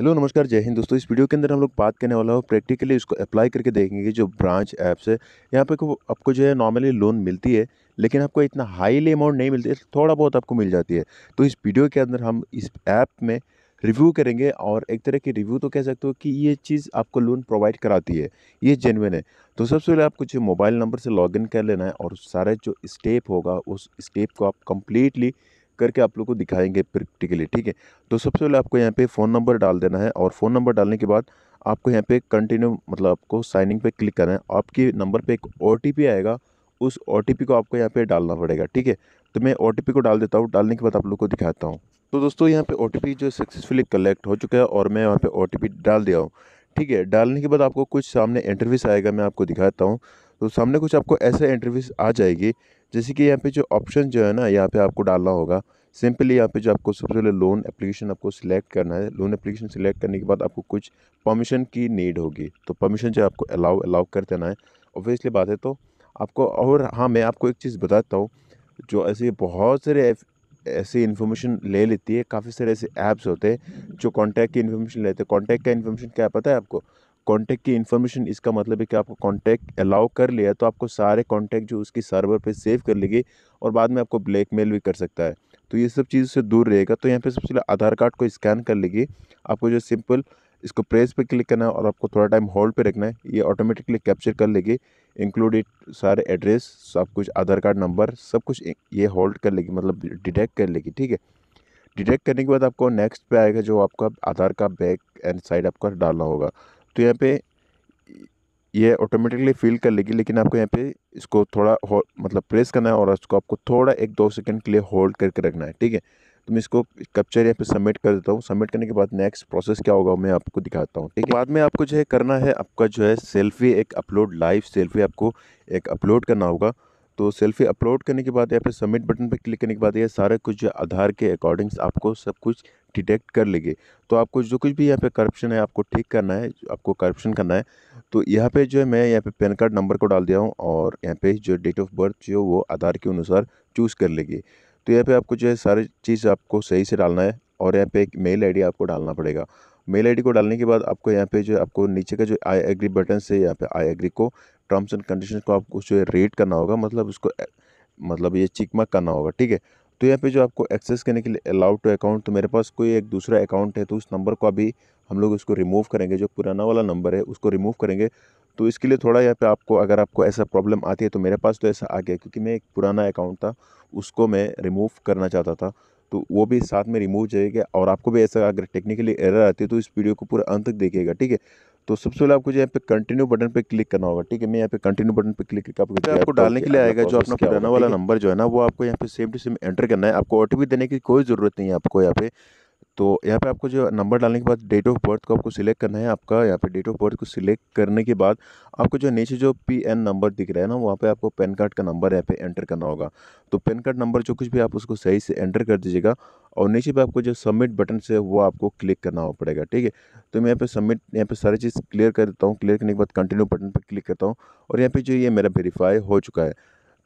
hello नमस्कार जय हिंद दोस्तों इस वीडियो के अंदर हम लोग बात करने वाला हो प्रैक्टिकली इसको अप्लाई करके देखेंगे जो ब्रांच ऐप्स है यहाँ पे को आपको जो है नॉर्मली लोन मिलती है लेकिन आपको इतना हाईली अमाउंट नहीं मिलती है थोड़ा बहुत आपको मिल जाती है तो इस वीडियो के अंदर हम इस ऐप में रिव्यू करेंगे और एक तरह की रिव्यू तो कह सकते हो कि ये चीज़ आपको लोन प्रोवाइड कराती है ये जेनविन है तो सबसे पहले आपको जो मोबाइल नंबर से लॉगिन कर लेना है और सारे जो स्टेप होगा उस स्टेप को आप कम्प्लीटली करके आप लोग को दिखाएंगे प्रैक्टिकली ठीक है तो सबसे पहले आपको यहाँ पे फ़ोन नंबर डाल देना है और फ़ोन नंबर डालने के बाद आपको यहाँ पे कंटिन्यू मतलब आपको साइनिंग पे क्लिक करना है आपके नंबर पे एक ओ आएगा उस ओ को आपको यहाँ पे डालना पड़ेगा ठीक है तो मैं ओ को डाल देता हूँ डालने के बाद आप लोग को दिखाता हूँ तो दोस्तों यहाँ पर ओ जो सक्सेसफुली कलेक्ट हो चुका है और मैं यहाँ पर ओ डाल दिया हूँ ठीक है डालने के बाद आपको कुछ सामने इंटरव्यूस आएगा मैं आपको दिखाता हूँ तो सामने कुछ आपको ऐसे इंटरव्यूज आ जाएगी जैसे कि यहाँ पे जो ऑप्शन जो है ना यहाँ पे आपको डालना होगा सिंपली यहाँ पे जो आपको सबसे पहले लोन एप्लीकेशन आपको सिलेक्ट करना है लोन एप्लीकेशन सिलेक्ट करने के बाद आपको कुछ परमिशन की नीड होगी तो परमिशन जो आपको अलाउ अलाउ कर देना है ऑब्वियसली बात है तो आपको और हाँ मैं आपको एक चीज़ बताता हूँ जो ऐसे बहुत सारे ऐसे इन्फॉर्मेशन ले लेती है काफ़ी सारे ऐसे ऐप्स होते हैं जो कॉन्टैक्ट की इन्फॉर्मेशन लेते हैं कॉन्टैक्ट का इन्फॉर्मेशन क्या पता है आपको कॉन्टैक्ट की इन्फॉर्मेशन इसका मतलब है कि आपको कॉन्टैक्ट अलाउ कर लिया तो आपको सारे कॉन्टैक्ट जो उसकी सर्वर पे सेव कर लेगी और बाद में आपको ब्लैकमेल भी कर सकता है तो ये सब चीज़ से दूर रहेगा तो यहाँ पे सबसे पहले आधार कार्ड को स्कैन कर लेगी आपको जो सिंपल इसको प्रेस पे क्लिक करना है और आपको थोड़ा टाइम होल्ड पर रखना है ये ऑटोमेटिकली कैप्चर कर लेगी इंक्लूडेड सारे एड्रेस सब कुछ आधार कार्ड नंबर सब कुछ ये होल्ड कर लेगी मतलब डिटेक्ट कर लेगी ठीक है डिटेक्ट करने के बाद आपको नेक्स्ट पे आएगा जो आपका आधार का बैक एंड साइड आपका डालना होगा तो यहाँ पे ये ऑटोमेटिकली फिल कर लेगी लेकिन आपको यहाँ पे इसको थोड़ा मतलब प्रेस करना है और इसको आपको थोड़ा एक दो सेकंड के लिए होल्ड करके रखना है ठीक है तो मैं इसको कैप्चर यहाँ पे सबमिट कर देता हूँ सबमिट करने के बाद नेक्स्ट प्रोसेस क्या होगा मैं आपको दिखाता हूँ ठीक है बाद में आपको जो है करना है आपका जो है सेल्फी एक अपलोड लाइव सेल्फी आपको एक अपलोड करना होगा तो सेल्फी अपलोड करने के बाद या फिर सबमिट बटन पर क्लिक करने के बाद ये सारा कुछ आधार के अकॉर्डिंग्स आपको सब कुछ डिटेक्ट कर लेंगे तो आपको जो कुछ भी यहाँ पे करप्शन है आपको ठीक करना है आपको करप्शन करना है तो यहाँ पे जो है मैं यहाँ पे पैन कार्ड नंबर को डाल दिया हूँ और यहाँ पे जो डेट ऑफ बर्थ जो वो आधार के अनुसार चूज़ कर लेगी तो यहाँ पे आपको जो है सारी चीज़ आपको सही से डालना है और यहाँ पे एक मेल आई आपको डालना पड़ेगा मेल आई को डालने के बाद आपको यहाँ पे जो आपको नीचे का जो आई एग्री बटन से यहाँ पे आई एग्री को टर्म्स एंड कंडीशन को आपको जो है रेट करना होगा मतलब उसको मतलब ये चिक मार्क करना होगा ठीक है तो यहाँ पे जो आपको एक्सेस करने के लिए अलाउड टू अकाउंट तो मेरे पास कोई एक दूसरा अकाउंट है तो उस नंबर को अभी हम लोग उसको रिमूव करेंगे जो पुराना वाला नंबर है उसको रिमूव करेंगे तो इसके लिए थोड़ा यहाँ पे आपको अगर आपको ऐसा प्रॉब्लम आती है तो मेरे पास तो ऐसा आ गया क्योंकि मैं एक पुराना अकाउंट था उसको मैं रिमूव करना चाहता था तो वो भी साथ में रिमूव जाएगा और आपको भी ऐसा अगर टेक्निकली एरर आती है तो इस वीडियो को पूरा अंत तक देखिएगा ठीक है तो सबसे पहले आपको जो यहाँ पे कंटिन्यू बटन पे क्लिक करना होगा ठीक है मैं यहाँ पे कंटिन्यू बटन पे क्लिक करके आपको आपको तो डालने के लिए आएगा जो अपना पुराना वाला नंबर जो है ना वो आपको यहाँ पे सेम टू सेम एंटर करना है आपको ओ देने की कोई ज़रूरत नहीं है आपको यहाँ पे तो यहाँ पे आपको जो नंबर डालने के बाद डेट ऑफ बर्थ को आपको सिलेक्ट करना है आपका यहाँ पे डेट ऑफ बर्थ को सिलेक्ट करने के बाद आपको जो नीचे जो पी एन नंबर दिख रहा है ना वहाँ पे आपको पैन कार्ड का नंबर यहाँ पे एंटर करना होगा तो पैन कार्ड नंबर जो कुछ भी आप उसको सही से एंटर कर दीजिएगा और नीचे पे आपको जो सबमिट बटन से वो आपको क्लिक करना हो पड़ेगा ठीक है तो मैं यहाँ पे सबमिट यहाँ पे सारी चीज़ क्लियर कर देता हूँ क्लियर करने के बाद कंटिन्यू बटन पर क्लिक करता हूँ और यहाँ पे जो ये मेरा वेरीफाई हो चुका है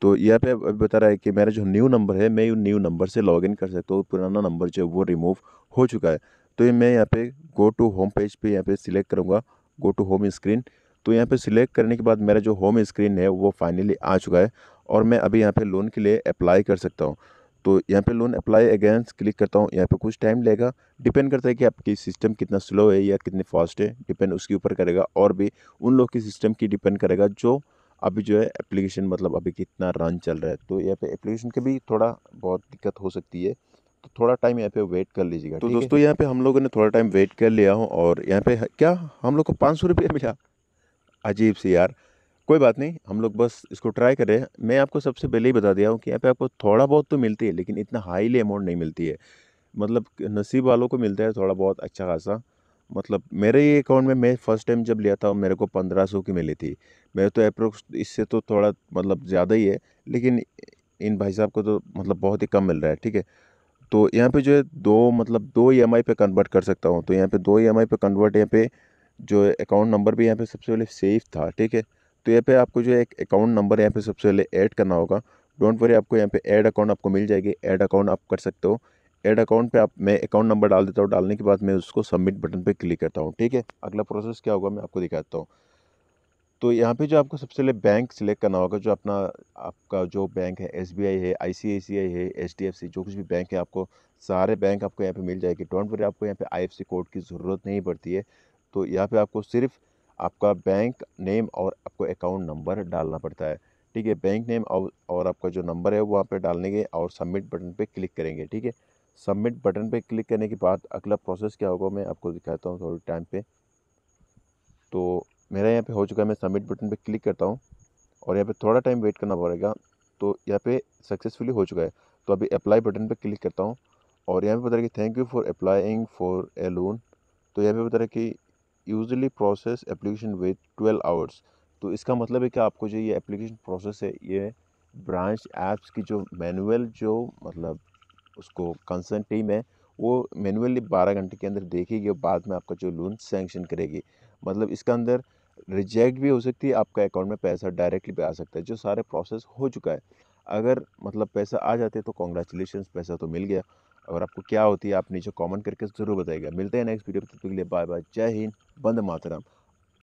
तो यहाँ पे बता रहा है कि मेरा जो न्यू नंबर है मैं न्यू नंबर से लॉग कर सकता हूँ पुराना नंबर जो है वो रिमूव हो चुका है तो मैं यहाँ पे गो टू होम पेज पे यहाँ पे सिलेक्ट करूँगा गो टू होम स्क्रीन तो यहाँ पे सिलेक्ट करने के बाद मेरा जो होम स्क्रीन है वो फाइनली आ चुका है और मैं अभी यहाँ पे लोन के लिए अप्लाई कर सकता हूँ तो यहाँ पे लोन अप्लाई अगेंस्ट क्लिक करता हूँ यहाँ पे कुछ टाइम लेगा डिपेंड करता है कि आपकी सिस्टम कितना स्लो है या कितनी फास्ट है डिपेंड उसके ऊपर करेगा और भी उन लोग की सिस्टम की डिपेंड करेगा जो अभी जो है एप्लीकेशन मतलब अभी कितना रन चल रहा है तो यहाँ पे एप्लीकेशन के भी थोड़ा बहुत दिक्कत हो सकती है तो थोड़ा टाइम यहाँ पे वेट कर लीजिएगा तो दोस्तों यहाँ पे हम लोगों ने थोड़ा टाइम वेट कर लिया हूँ और यहाँ पे क्या हम लोग को पाँच सौ रुपये मिला अजीब से यार कोई बात नहीं हम लोग बस इसको ट्राई करें मैं आपको सबसे पहले ही बता दिया हूँ कि यहाँ पे आपको थोड़ा बहुत तो मिलती है लेकिन इतना हाईली अमाउंट नहीं मिलती है मतलब नसीब वालों को मिलता है थोड़ा बहुत अच्छा खासा मतलब मेरे ही अकाउंट में मैं फ़र्स्ट टाइम जब लिया था मेरे को पंद्रह सौ की मिली थी मैं तो अप्रोक्स इससे तो थोड़ा मतलब ज़्यादा ही है लेकिन इन भाई साहब को तो मतलब बहुत ही कम मिल रहा है ठीक है तो यहाँ पे जो है दो मतलब दो ई e एम पे कन्वर्ट कर सकता हूँ तो यहाँ पे दो ई e एम पे कन्वर्ट यहाँ पे जो है अकाउंट नंबर भी यहाँ पे सबसे पहले सेफ था ठीक है तो यहाँ पे आपको जो है एक अकाउंट नंबर यहाँ पे सबसे पहले ऐड करना होगा डोंट वरी आपको यहाँ पे ऐड अकाउंट आपको मिल जाएगी ऐड अकाउंट आप कर सकते हो एड अकाउंट पे आप मैं अकाउंट नंबर डाल देता हूँ डालने के बाद मैं उसको सबमिट बटन पे क्लिक करता हूँ ठीक है अगला प्रोसेस क्या होगा मैं आपको दिखाता हूँ तो यहाँ पे जो आपको सबसे पहले बैंक सिलेक्ट करना होगा जो अपना आपका जो बैंक है एस है आई है एच जो कुछ भी बैंक है आपको सारे बैंक आपको यहाँ पर मिल जाएगी डोंट वरी आपको यहाँ पर आई कोड की ज़रूरत नहीं पड़ती है तो यहाँ पर आपको सिर्फ आपका बैंक नेम और आपको अकाउंट नंबर डालना पड़ता है ठीक है बैंक नेम और, और आपका जो नंबर है वो वहाँ पे डालने के और सबमिट बटन पे क्लिक करेंगे ठीक है सबमिट बटन पे क्लिक करने के बाद अगला प्रोसेस क्या होगा मैं आपको दिखाता हूँ थोड़ी टाइम पे तो मेरा यहाँ पे हो चुका है मैं सबमिट बटन पे क्लिक करता हूँ और यहाँ पे थोड़ा टाइम वेट करना पड़ेगा तो यहाँ पे सक्सेसफुली हो चुका है तो अभी अप्लाई बटन पे क्लिक करता हूँ और यहाँ पे बता रहा है कि thank you for applying for a loan तो यहाँ पे बता रहा है कि usually process application with twelve hours तो इसका मतलब है कि आपको जो ये एप्लीकेशन प्रोसेस है ये ब्रांच एप्स की जो मैनुअल जो मतलब उसको कंसर्न टीम है वो मैनुअली बारह घंटे के अंदर देखेगी और बाद में आपका जो लोन सेंक्शन करेगी मतलब इसका अंदर रिजेक्ट भी हो सकती है आपका अकाउंट में पैसा डायरेक्टली भी आ सकता है जो सारे प्रोसेस हो चुका है अगर मतलब पैसा आ जाते तो कॉन्ग्रेचुलेशन पैसा तो मिल गया और आपको क्या होती है आप नीचे कॉमेंट करके ज़रूर बताइएगा मिलते हैं नेक्स्ट वीडियो तक के लिए बाय बाय जय हिंद बंद मातराम